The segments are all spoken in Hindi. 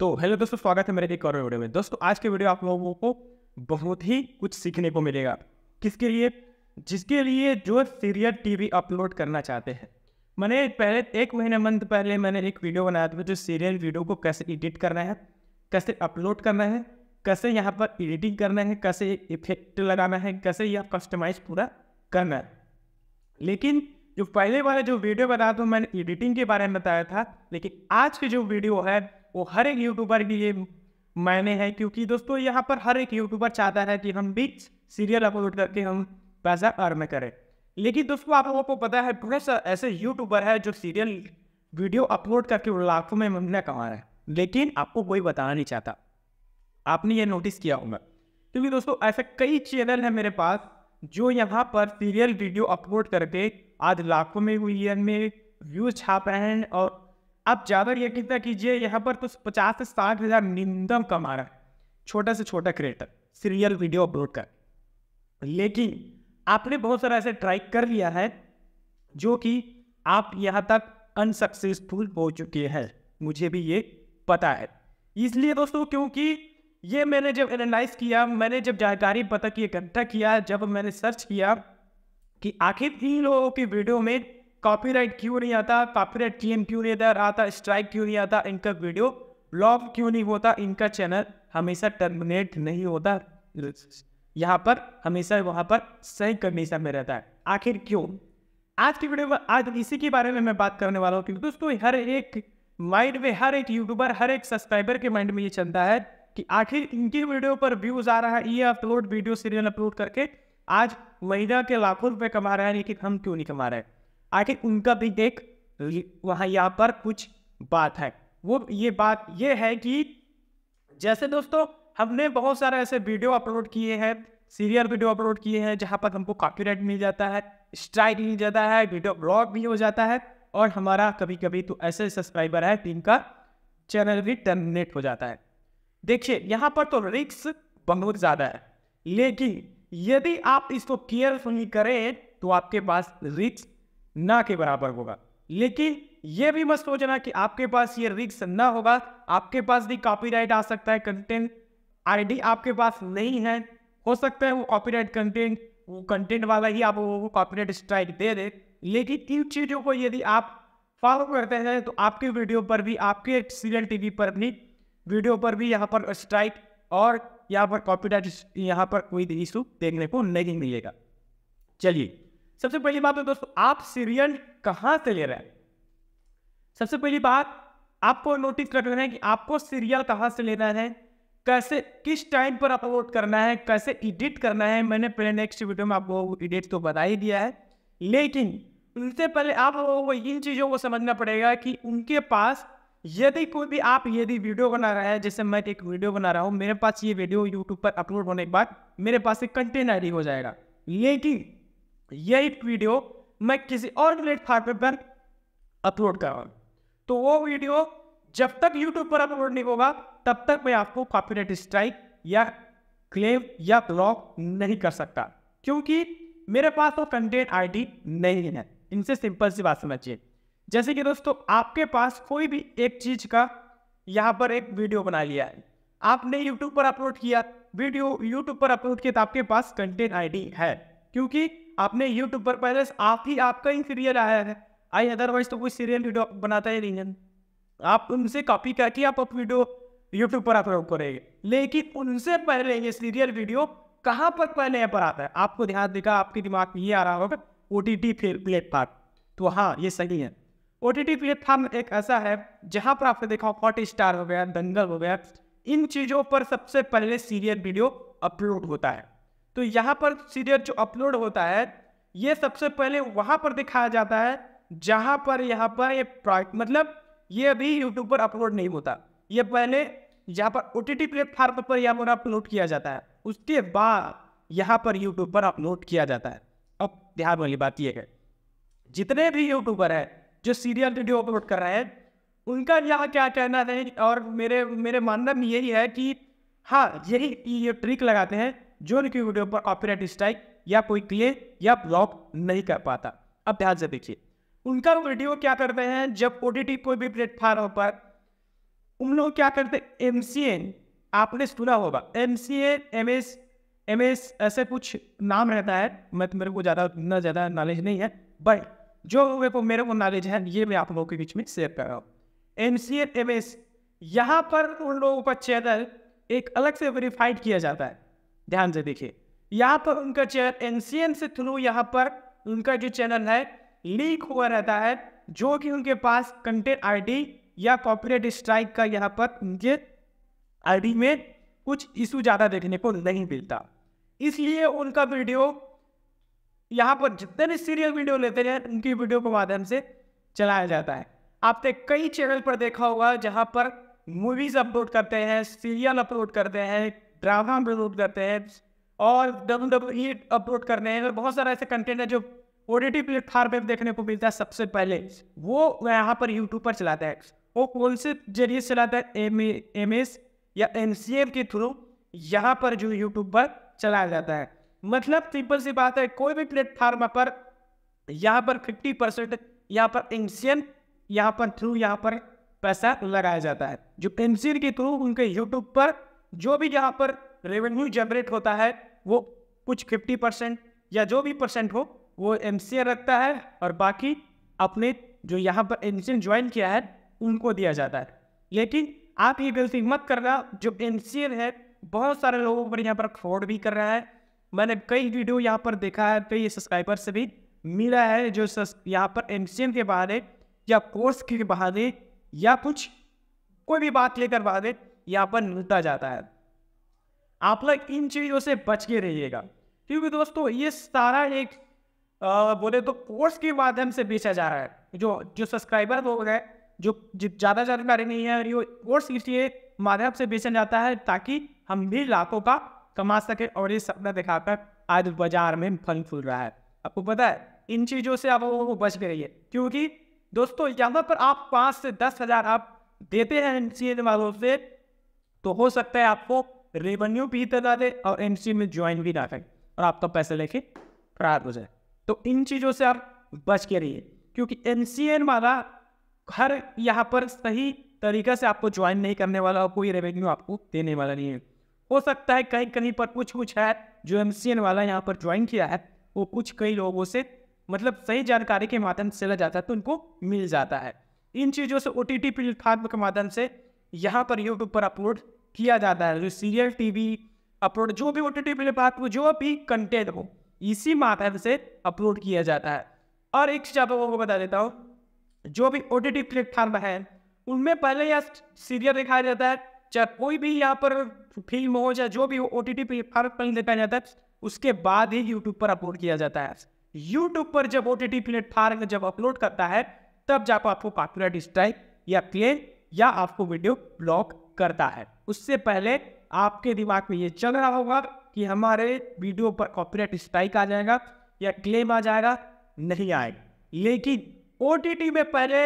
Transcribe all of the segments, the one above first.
तो हेलो दोस्तों स्वागत है मेरे एक और वीडियो में दोस्तों आज के वीडियो आप लोगों को बहुत ही कुछ सीखने को मिलेगा किसके लिए जिसके लिए जो सीरियल टीवी अपलोड करना चाहते हैं मैंने पहले एक महीने मंथ पहले मैंने एक वीडियो बनाया था जो सीरियल वीडियो को कैसे एडिट करना है कैसे अपलोड करना है कैसे यहाँ पर एडिटिंग करना है कैसे इफेक्ट लगाना है कैसे यह कस्टमाइज पूरा करना है लेकिन जो पहले वाला जो वीडियो बताया था मैंने एडिटिंग के बारे में बताया था लेकिन आज की जो वीडियो है वो हर एक यूट्यूबर की ये मायने हैं क्योंकि दोस्तों यहाँ पर हर एक यूट्यूबर चाहता है कि हम भी सीरियल अपलोड करके हम पैसा अर्न करें लेकिन दोस्तों आप लोगों को पता है बहुत ऐसे यूट्यूबर है जो सीरियल वीडियो अपलोड करके लाखों में महीना कमा रहे हैं लेकिन आपको कोई बताना नहीं चाहता आपने ये नोटिस किया होगा क्योंकि दोस्तों ऐसे कई चैनल हैं मेरे पास जो यहाँ पर सीरियल वीडियो अपलोड करके आज लाखों में मिलियन में व्यूज छाप रहे हैं और आप ज़्यादा ये चिंता कीजिए यहाँ पर तो पचास से साठ हज़ार निंदम कमा रहा है छोटा से छोटा क्रिएटर सीरियल वीडियो अपलोड कर लेकिन आपने बहुत सारा ऐसे ट्राई कर लिया है जो कि आप यहाँ तक अनसक्सेसफुल हो चुके हैं मुझे भी ये पता है इसलिए दोस्तों क्योंकि ये मैंने जब एनालाइज किया मैंने जब जानकारी पता की इकट्ठा किया जब मैंने सर्च किया कि आखिर इन लोगों की वीडियो में कॉपीराइट क्यों नहीं आता कॉपीराइट क्लेम क्यों नहीं आता स्ट्राइक क्यों नहीं आता इनका वीडियो ब्लॉक क्यों नहीं होता इनका चैनल हमेशा टर्मिनेट नहीं होता यहाँ पर हमेशा वहाँ पर सही कंडीशन में रहता है आखिर क्यों आज की वीडियो में आज इसी के बारे में मैं बात करने वाला हूँ क्योंकि दोस्तों हर एक माइंड में हर एक यूट्यूबर हर एक सब्सक्राइबर के माइंड में ये चलता है कि आखिर इनकी वीडियो पर व्यूज आ रहा है ये अपलोड वीडियो सीरियल अपलोड करके आज महीना के लाखों रुपए कमा रहे हैं लेकिन हम क्यों नहीं कमा रहे हैं आखिर उनका भी देख हम्म। वहाँ यहाँ पर कुछ बात है वो ये बात ये है कि जैसे दोस्तों हमने बहुत सारे ऐसे वीडियो अपलोड किए हैं सीरियल वीडियो अपलोड किए हैं जहाँ पर हमको कॉपीराइट मिल जाता है स्ट्राइक मिल जाता है वीडियो ब्लॉग भी हो जाता है और हमारा कभी कभी तो ऐसे सब्सक्राइबर है जिनका चैनल भी टर्मिनेट हो जाता है देखिए यहाँ पर तो रिक्स बहुत ज़्यादा है लेकिन यदि आप इसको केयरफुली करें तो आपके पास रिक्स ना के बराबर होगा लेकिन यह भी मत सोचना कि आपके पास ये रिक्स ना होगा आपके पास भी कॉपीराइट आ सकता है कंटेंट आईडी आपके पास नहीं है हो सकता है वो कॉपीराइट कंटेंट वो कंटेंट वाला ही आप वो कॉपीराइट स्ट्राइक दे दे लेकिन इन चीज़ों को यदि आप फॉलो करते हैं तो आपके वीडियो पर भी आपके सीरियल टीवी पर भी वीडियो पर भी यहाँ पर स्ट्राइक और यहाँ पर कॉपीराइट यहाँ पर कोई इशू देखने को नहीं मिलेगा चलिए सबसे पहली बात दोस्तों आप सीरियल कहाँ से ले रहे हैं सबसे पहली बात आपको नोटिस कर रहे हैं कि आपको सीरियल कहाँ से लेना है कैसे किस टाइम पर अपलोड करना है कैसे एडिट करना है मैंने पहले नेक्स्ट वीडियो में आपको एडिट तो बता ही दिया है लेकिन उनसे पहले आप लोगों को इन चीज़ों को समझना पड़ेगा कि उनके पास यदि कोई भी आप यदि वीडियो बना रहे हैं जैसे मैं एक वीडियो बना रहा हूँ मेरे पास ये वीडियो यूट्यूब पर अपलोड होने के बाद मेरे पास एक कंटेंट आई हो जाएगा लेकिन ये एक वीडियो मैं किसी और प्लेटफॉर्म पर अपलोड कर रहा हूँ तो वो वीडियो जब तक यूट्यूब पर अपलोड नहीं होगा तब तक मैं आपको कॉपीराइट स्ट्राइक या क्लेम या ब्लॉक नहीं कर सकता क्योंकि मेरे पास वो तो कंटेंट आईडी नहीं है इनसे सिंपल सी बात समझिए जैसे कि दोस्तों आपके पास कोई भी एक चीज़ का यहाँ पर एक वीडियो बना लिया है आपने यूट्यूब पर अपलोड किया वीडियो यूट्यूब पर अपलोड किया तो आपके पास कंटेंट आईडी है क्योंकि आपने यूट्यूब पर पहले आप ही आपका ही सीरियल आया है आई अदरवाइज तो कोई सीरियल वीडियो बनाता ही नहीं है आप उनसे कॉपी करके आप अपनी वीडियो यूट्यूब पर अपलोड करेंगे लेकिन उनसे पहले ये सीरियल वीडियो कहाँ पर पहले पर आता है आपको ध्यान देगा आपके दिमाग में ये आ रहा होगा ओ टी टी प्लेटफार्म तो हाँ ये सही है ओ टी टी प्लेटफार्म एक ऐसा है जहाँ पर आपने देखा हॉट स्टार हो गया दंगल हो गया इन चीज़ों पर सबसे पहले सीरियल वीडियो अपलोड होता है तो यहाँ पर सीरियल जो अपलोड होता है ये सबसे पहले वहाँ पर दिखाया जाता है जहाँ पर यहाँ पर ये मतलब ये अभी यूट्यूब पर अपलोड नहीं होता ये पहले यहाँ पर ओ टी टी प्लेटफार्म पर यहाँ पर अपलोड किया जाता है उसके बाद यहाँ पर यूट्यूब पर अपलोड किया जाता है अब ध्यान वाली बात यह है जितने भी यूट्यूबर हैं जो सीरियल वीडियो अपलोड कर रहे हैं उनका यहाँ क्या कहना है और मेरे मेरे मानना में यही है कि हाँ यही ये ट्रिक लगाते हैं जो लिखी वीडियो पर कॉपीराइट स्ट्राइक या कोई क्लियर या ब्लॉक नहीं कर पाता अब ध्यान से देखिए उनका वीडियो क्या करते हैं जब ओ कोई भी प्लेटफार्म पर उन लोग क्या करते हैं एम आपने सुना होगा M C N M S M S ऐसे कुछ नाम रहता है मैं तो मेरे को ज़्यादा इतना ज़्यादा नॉलेज नहीं है बट जो मेरे को मेरे को नॉलेज है ये मैं आप लोगों के बीच में शेयर कर रहा हूँ M C N M S यहाँ पर उन लोगों का चैनल एक अलग से वेरीफाइड किया जाता है ध्यान से देखिए यहाँ पर उनका चैनल एन सी एन से थ्रू यहाँ पर उनका जो चैनल है लीक हुआ रहता है जो कि उनके पास कंटेंट आईडी या कॉपीराइट स्ट्राइक का यहाँ पर उनके आईडी में कुछ इशू ज़्यादा देखने को नहीं मिलता इसलिए उनका वीडियो यहाँ पर जितने भी सीरियल वीडियो लेते हैं उनकी वीडियो के माध्यम से चलाया जाता है आपने कई चैनल पर देखा होगा जहाँ पर मूवीज़ अपलोड करते हैं सीरियल अपलोड करते हैं ड्रामा अपलोड करते हैं और डब्ल्यू डब्ल्यू अपलोड कर रहे हैं और बहुत सारा ऐसा कंटेंट है जो ओ डी टी प्लेटफार्म पर देखने को मिलता है सबसे पहले वो यहाँ पर यूट्यूब पर चलाता है वो कौन से जरिए चलाता है एम एस या एन सी एम के थ्रू यहाँ पर जो यूट्यूब पर चलाया जाता है मतलब सिंपल सी बात है कोई भी प्लेटफार्म पर यहाँ पर फिफ्टी परसेंट यहाँ पर एम यहाँ पर थ्रू यहाँ पर पैसा लगाया जाता है जो एम के थ्रू उनके यूट्यूब पर जो भी जहाँ पर रेवेन्यू जनरेट होता है वो कुछ फिफ्टी परसेंट या जो भी परसेंट हो वो एम रखता है और बाकी अपने जो यहाँ पर एम ज्वाइन किया है उनको दिया जाता है लेकिन आप ये गलती मत करना जो एम है बहुत सारे लोगों पर यहाँ पर फ्रॉड भी कर रहा है मैंने कई वीडियो यहाँ पर देखा है कई सब्सक्राइबर से भी मिला है जो यहाँ पर एम के बहाने या कोर्स के बहाने या कुछ कोई भी बात लेकर बहाने यहाँ पर मिलता जाता है आप लोग इन चीज़ों से बच के रहिएगा क्योंकि दोस्तों ये सारा एक आ, बोले तो कोर्स के माध्यम से बेचा जा रहा है जो जो सब्सक्राइबर हो गए जो ज़्यादा जानकारी नहीं है ये कोर्स इसलिए माध्यम से बेचा जाता है ताकि हम भी लाखों का कमा सकें और ये सपना दिखाकर आज बाजार में फल फूल रहा है आपको पता है इन चीज़ों से आप लोगों को बच के रहिए क्योंकि दोस्तों यहाँ पर आप पाँच से दस हज़ार आप देते हैं इन वालों से तो हो सकता है आपको रेवेन्यू भी इतना दे और एम में ज्वाइन भी ना करें और आपका तो पैसा लेके फरार हो जाए तो इन चीज़ों से आप बच के रहिए क्योंकि एम वाला हर यहाँ पर सही तरीके से आपको ज्वाइन नहीं करने वाला और कोई रेवेन्यू आपको देने वाला नहीं है हो सकता है कहीं कहीं पर कुछ कुछ है जो एम सी एन वाला यहाँ पर ज्वाइन किया है वो कुछ कई लोगों से मतलब सही जानकारी के माध्यम से चला जाता है तो उनको मिल जाता है इन चीज़ों से ओ टी टी प्लेटफार्म के माध्यम से यहाँ पर यूट्यूब पर अपलोड किया जाता है जो सीरियल टीवी अपलोड जो भी ओ टी टी प्लेटफॉर्म जो भी कंटेंट हो इसी माध्यम से अपलोड किया जाता है और एक चीज़ आप लोगों को बता देता हूँ जो भी ओ टी टी प्लेटफॉर्म है उनमें पहले या सीरियल दिखाया जाता है चाहे कोई भी यहाँ पर फिल्म हो चाहे जो भी ओ टी टी प्लेटफॉर्म पर दिखाया जाता है उसके बाद ही यूट्यूब पर अपलोड किया जाता है यूट्यूब पर जब ओ टी टी प्लेटफॉर्म जब अपलोड करता है तब जाकर आपको कॉपीराइट स्ट्राइक या क्लेम या आपको वीडियो ब्लॉक करता है उससे पहले आपके दिमाग में ये चल रहा होगा कि हमारे वीडियो पर कॉपीराइट स्ट्राइक आ जाएगा या क्लेम आ जाएगा नहीं आएगा लेकिन ओ में पहले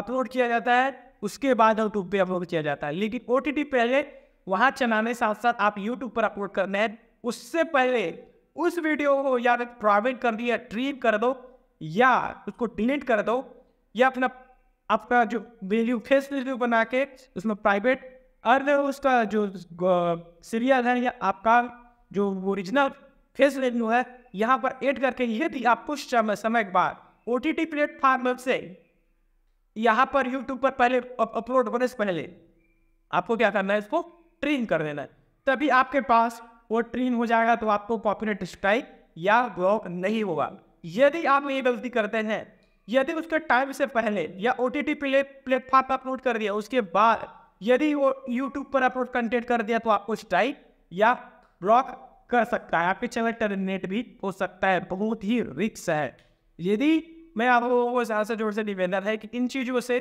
अपलोड किया जाता है उसके बाद यूट्यूब पे अपलोड किया जाता है लेकिन ओ पहले वहाँ चलाने साथ साथ आप यूट्यूब पर अपलोड करना है उससे पहले उस वीडियो को या प्राइवेट तो कर दिया ट्रीट कर दो या उसको डिलीट कर दो या अपना आपका जो वैल्यू फेस वैल्यू बना के उसमें प्राइवेट अर्न उसका जो सीरियल है या आपका जो ओरिजिनल फेस वैल्यू है यहाँ पर एड करके यदि आप कुछ समय समय के बाद ओ टी टी प्लेटफॉर्म से यहाँ पर यूट्यूब पर पहले अपलोड होने से पहले आपको क्या करना है इसको ट्रेन कर देना है तभी आपके पास वो ट्रेन हो जाएगा तो आपको कॉपीराइट स्ट्राइक या ब्लॉक नहीं होगा यदि आप ये गलती करते हैं यदि उसके टाइम से पहले या O T T play platform पर अपलोड कर दिया उसके बाद यदि वो यूट्यूब पर अपलोड कंटेंट कर दिया तो आपको स्ट्राइक या ब्लॉक कर सकता है आपके चैनल टर्मिनेट भी हो सकता है बहुत ही रिक्स है यदि मैं आप लोगों को ज़्यादा से जोर से निवेदन है कि इन चीज़ों से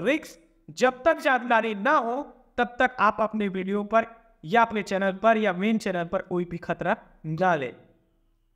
रिक्स जब तक जानकारी ना हो तब तक आप अपने वीडियो पर या अपने चैनल पर या मेन चैनल पर कोई भी खतरा ना लें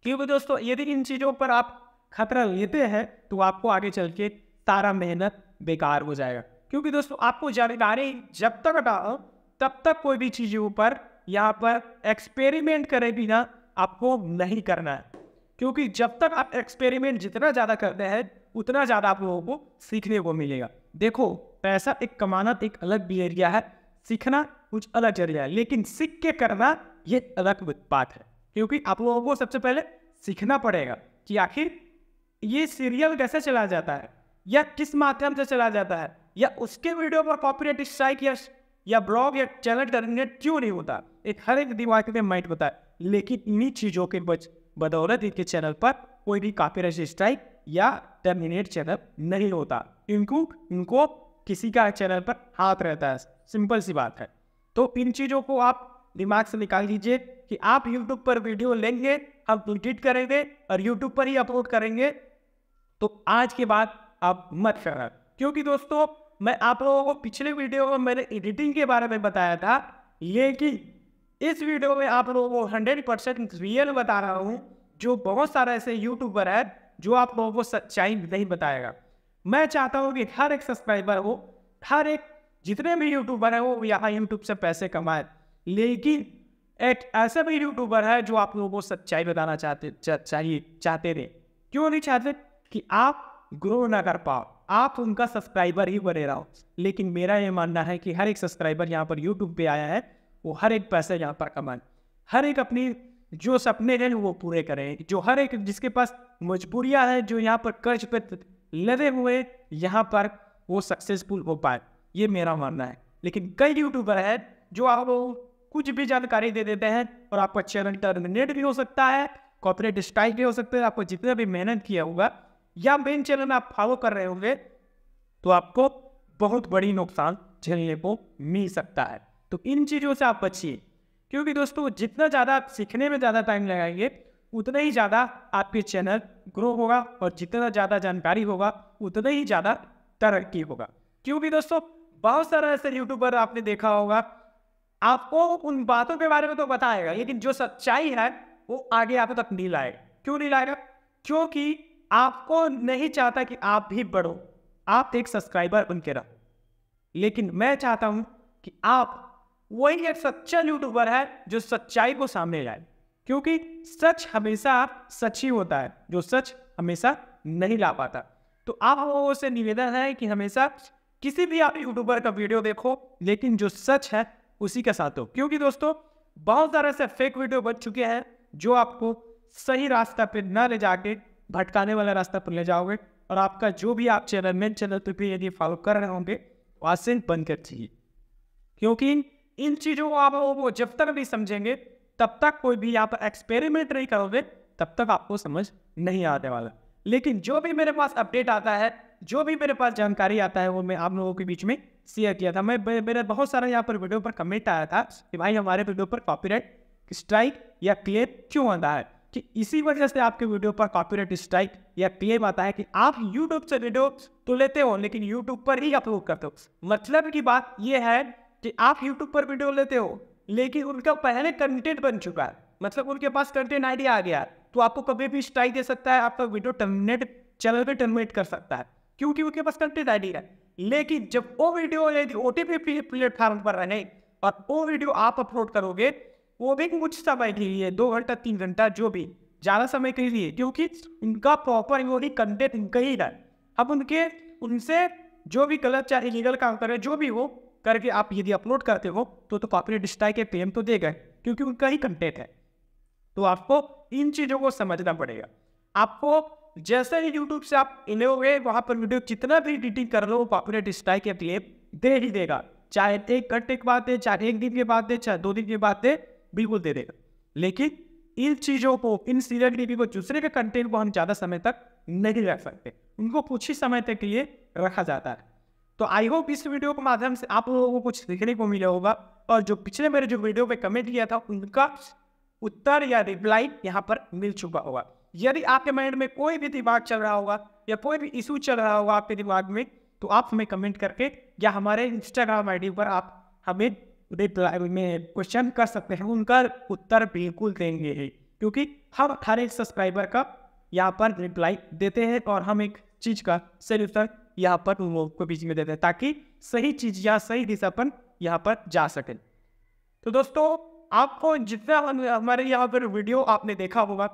क्योंकि दोस्तों यदि इन चीज़ों पर आप खतरा लेते हैं तो आपको आगे चल के सारा मेहनत बेकार हो जाएगा क्योंकि दोस्तों आपको जानकारी जब तक हटाओ तब तक कोई भी चीज़ ऊपर यहाँ पर एक्सपेरिमेंट करे बिना आपको नहीं करना है क्योंकि जब तक आप एक्सपेरिमेंट जितना ज़्यादा करते हैं उतना ज़्यादा आप लोगों को सीखने को मिलेगा देखो पैसा एक कमाना तो एक अलग बिहेवियर है सीखना कुछ अलग जरिया है लेकिन सीख के करना ये अलग बात है क्योंकि आप लोगों को सबसे पहले सीखना पड़ेगा कि आखिर ये सीरियल कैसे चला जाता है या किस माध्यम से चला जाता है या उसके वीडियो पर कॉपीराइट स्ट्राइक या या ब्लॉग या चैनल टर्मिनेट क्यों नहीं होता एक हर एक दिमाग में माइंड होता है लेकिन इन्हीं चीज़ों के बच बदौलत इनके चैनल पर कोई भी कॉपीराइट स्ट्राइक या टर्मिनेट चैनल नहीं होता इनको इनको किसी का चैनल पर हाथ रहता है सिंपल सी बात है तो इन चीज़ों को आप दिमाग से निकाल लीजिए कि आप यूट्यूब पर वीडियो लेंगे हम एडिट करेंगे और यूट्यूब पर ही अपलोड करेंगे तो आज के बाद आप मत करना क्योंकि दोस्तों मैं आप लोगों को पिछले वीडियो में मैंने एडिटिंग के बारे में बताया था लेकिन इस वीडियो में आप लोगों को हंड्रेड परसेंट रियल बता रहा हूँ जो बहुत सारे ऐसे यूट्यूबर है जो आप लोगों को सच्चाई नहीं बताएगा मैं चाहता हूँ कि हर एक सब्सक्राइबर हो हर एक जितने भी यूट्यूबर हैं वो यहाँ यूट्यूब से पैसे कमाए लेकिन एक ऐसे भी यूट्यूबर है जो आप लोगों को सच्चाई बताना चाहते चाहिए चाहते थे क्यों नहीं चाहते कि आप ग्रो ना कर पाओ आप उनका सब्सक्राइबर ही बने रहो लेकिन मेरा ये मानना है कि हर एक सब्सक्राइबर यहाँ पर यूट्यूब पे आया है वो हर एक पैसे यहाँ पर कमाए हर एक अपनी जो सपने हैं वो पूरे करें जो हर एक जिसके पास मजबूरियाँ हैं जो यहाँ पर कर्ज पे लदे हुए यहाँ पर वो सक्सेसफुल हो पाए ये मेरा मानना है लेकिन कई यूट्यूबर हैं जो आप कुछ भी जानकारी दे देते हैं और आपका चैनल टर्मिनेट भी हो सकता है कॉपरेट स्ट्राइक भी हो सकता है आपको जितना भी मेहनत किया होगा या मेन चैनल में आप फॉलो कर रहे होंगे तो आपको बहुत बड़ी नुकसान झेलने को मिल सकता है तो इन चीज़ों से आप बचिए क्योंकि दोस्तों जितना ज़्यादा आप सीखने में ज़्यादा टाइम लगाएंगे उतना ही ज़्यादा आपके चैनल ग्रो होगा और जितना ज़्यादा जानकारी होगा उतना ही ज़्यादा तरक्की होगा क्योंकि दोस्तों बहुत सारा ऐसे यूट्यूबर आपने देखा होगा आपको उन बातों के बारे में तो बताएगा लेकिन जो सच्चाई है वो आगे आप तक नहीं लाएगा क्यों नहीं लाएगा क्योंकि आपको नहीं चाहता कि आप भी बढ़ो आप एक सब्सक्राइबर उनके रहो लेकिन मैं चाहता हूं कि आप वही एक सच्चा यूट्यूबर है जो सच्चाई को सामने लाए क्योंकि सच हमेशा सच ही होता है जो सच हमेशा नहीं ला पाता तो आप लोगों से निवेदन है कि हमेशा किसी भी आप यूट्यूबर का वीडियो देखो लेकिन जो सच है उसी के साथ हो क्योंकि दोस्तों बहुत सारे ऐसे फेक वीडियो बन चुके हैं जो आपको सही रास्ता पर न ले जाके भटकाने वाला रास्ता पर ले जाओगे और आपका जो भी आप चैनल मेन चैनल पर भी यदि फॉलो कर रहे होंगे वहाँ से बंद कर दीजिए क्योंकि इन चीज़ों को आप वो जब तक नहीं समझेंगे तब तक कोई भी आप एक्सपेरिमेंट नहीं करोगे तब तक आपको समझ नहीं आने वाला लेकिन जो भी मेरे पास अपडेट आता है जो भी मेरे पास जानकारी आता है वो मैं आप लोगों के बीच में शेयर किया था मैं मेरा बहुत सारा यहाँ पर वीडियो पर कमेंट आया था कि भाई हमारे वीडियो पर कॉपीराइट स्ट्राइक या क्लेम क्यों आता है कि इसी वजह से आपके वीडियो पर कॉपीराइट स्ट्राइक या क्लेम आता है कि आप यूट्यूब से वीडियो तो लेते हो लेकिन यूट्यूब पर ही अपलोड करते हो मतलब की बात यह है कि आप यूट्यूब पर वीडियो लेते हो लेकिन उनका पहले कंटेंट बन चुका है मतलब उनके पास कंटेंट आइडिया आ गया तो आपको कभी भी स्ट्राइक दे सकता है आपका वीडियो टर्मिनेट चैनल पर टर्मिनेट कर सकता है क्योंकि उनके पास कंटेंट आइडिया है लेकिन जब वो वीडियो यदि ओ टी पी प्लेटफॉर्म पर रहने और वो वीडियो आप अपलोड करोगे वो भी कुछ समय के लिए दो घंटा तीन घंटा जो भी ज़्यादा समय के लिए क्योंकि उनका प्रॉपर वो ही कंटेंट उनका ही है अब उनके उनसे जो भी गलत चाहे लीगल काम करें जो भी हो करके आप यदि अपलोड करते हो तो तो कॉपीराइट स्ट्राइक के पेम तो दे गए क्योंकि उनका ही कंटेंट है तो आपको इन चीज़ों को समझना पड़ेगा आपको जैसे ही यूट्यूब से आप हुए वहाँ पर वीडियो जितना भी एडिटिंग कर लो कॉपीराइट स्ट्राइक के पेम दे ही देगा चाहे एक घंटे के बाद दे चाहे एक दिन के बाद दे चाहे दो दिन के बाद दे बिल्कुल दे देगा लेकिन इन चीज़ों को इन सीरियल टीवी को दूसरे के कंटेंट को हम ज़्यादा समय तक नहीं रख सकते उनको कुछ ही समय तक लिए रखा जाता है तो आई होप इस वीडियो के माध्यम से आप लोगों को कुछ सीखने को मिला होगा और जो पिछले मेरे जो वीडियो पे कमेंट किया था उनका उत्तर या रिप्लाई यहाँ पर मिल चुका होगा यदि आपके माइंड में कोई भी दिमाग चल रहा होगा या कोई भी इशू चल रहा होगा आपके दिमाग में तो आप हमें कमेंट करके या हमारे इंस्टाग्राम आईडी पर आप हमें रिप्लाई में क्वेश्चन कर सकते हैं उनका उत्तर बिल्कुल देंगे ही क्योंकि हम हर एक सब्सक्राइबर का यहाँ पर रिप्लाई देते हैं और हम एक चीज़ का सही उत्तर यहाँ पर उन लोगों को बीच में देते हैं ताकि सही चीज़ या सही दिशा पर यहाँ पर जा सकें तो दोस्तों आपको जितना हमारे यहाँ पर वीडियो आपने देखा होगा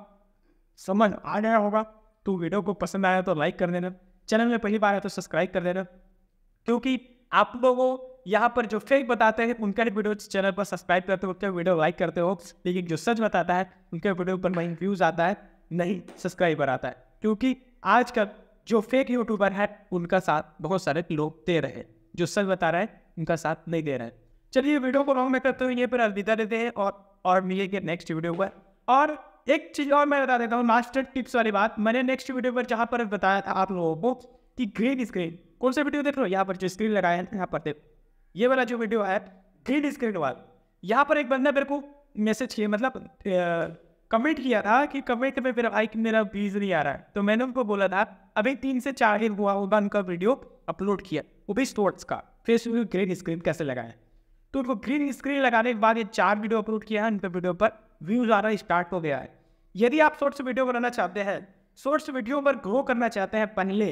समझ आ गया होगा तो वीडियो को पसंद आया तो लाइक कर देना चैनल में पहली बार आया तो सब्सक्राइब कर देना क्योंकि आप लोगों यहाँ पर जो फेक बताते हैं उनका वीडियो चैनल पर सब्सक्राइब करते हो उनका वीडियो लाइक करते हो लेकिन जो सच बताता है उनके वीडियो पर वहीं व्यूज़ आता है नहीं सब्सक्राइबर आता है क्योंकि आजकल जो फेक यूट्यूबर है उनका साथ बहुत सारे लोग दे रहे हैं जो सच बता रहे हैं उनका साथ नहीं दे रहे हैं चलिए वीडियो को लॉन्ग में करते हुए ये पर अलविदा देते हैं और और मिलेंगे नेक्स्ट वीडियो पर और एक चीज़ और मैं बता देता हूँ लास्ट टिप्स वाली बात मैंने नेक्स्ट वीडियो पर जहाँ पर बताया था आप लोगों को कि ग्रीन स्क्रीन कौन सा वीडियो देख रहे हो यहाँ पर जो स्क्रीन लगाया है यहाँ पर देखो ये वाला जो वीडियो ऐप ग्रीन स्क्रीन वाल यहाँ पर एक बंदा मेरे को मैसेज किया मतलब कमेंट किया था कि कमेंट में मेरा भाई मेरा बीज नहीं आ रहा है तो मैंने उनको बोला था अभी तीन से चार दिन हुआ होगा उनका वीडियो अपलोड किया वो भी स्टोर्ट्स का फेसबुक ग्रीन स्क्रीन कैसे लगाए तो उनको ग्रीन स्क्रीन लगाने के बाद ये चार वीडियो अपलोड किया है उनके वीडियो पर व्यूज आना स्टार्ट हो गया है यदि आप शॉर्ट्स वीडियो बनाना चाहते हैं शॉर्ट्स वीडियो पर ग्रो करना चाहते हैं पहले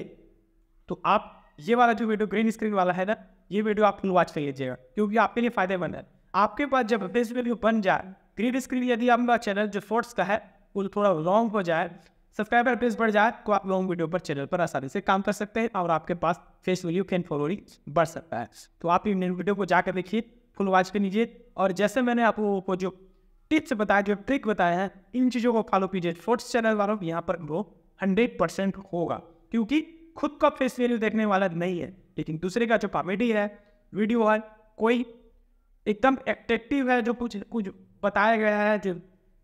तो आप ये वाला जो वीडियो ग्रीन स्क्रीन वाला है ना ये वीडियो आप वॉच कर लीजिएगा क्योंकि आपके लिए फ़ायदेमंद है आपके पास जब फेस वीडियो बन जाए ग्रीन स्क्रीन यदि आपका चैनल जो फोर्ट्स का है वो थोड़ा लॉन्ग हो जाए सब्सक्राइबर पेज बढ़ जाए तो आप लॉन्ग वीडियो पर चैनल पर आसानी से काम कर सकते हैं और आपके पास फेस वैल्यू फैन फॉलोइंग बढ़ सकता है तो आप इन वीडियो को जाकर देखिए फुल वॉच कर लीजिए और जैसे मैंने आपको जो टिप्स बताया जो ट्रिक बताए हैं इन चीज़ों को फॉलो कीजिए फोर्थ चैनल वालों यहाँ पर वो हंड्रेड परसेंट होगा क्योंकि खुद का फेस वैल्यू देखने वाला नहीं है लेकिन दूसरे का जो कॉमेडी है वीडियो है कोई एकदम एट्रेक्टिव है जो कुछ कुछ बताया गया है जो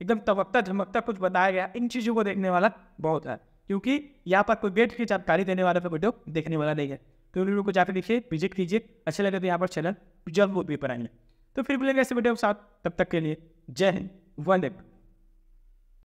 एकदम तबकता झमकता कुछ बताया गया इन चीज़ों को देखने वाला बहुत है क्योंकि यहाँ पर कोई बेट की जानकारी देने वाला तो वीडियो देखने वाला नहीं है तो वीडियो को जाकर देखिए विजिट कीजिए अच्छा लगे तो यहाँ पर चैनल जल्द भी आएंगे तो फिर मिलेंगे ऐसे वीडियो के साथ तब तक के लिए जय हिंद वंदे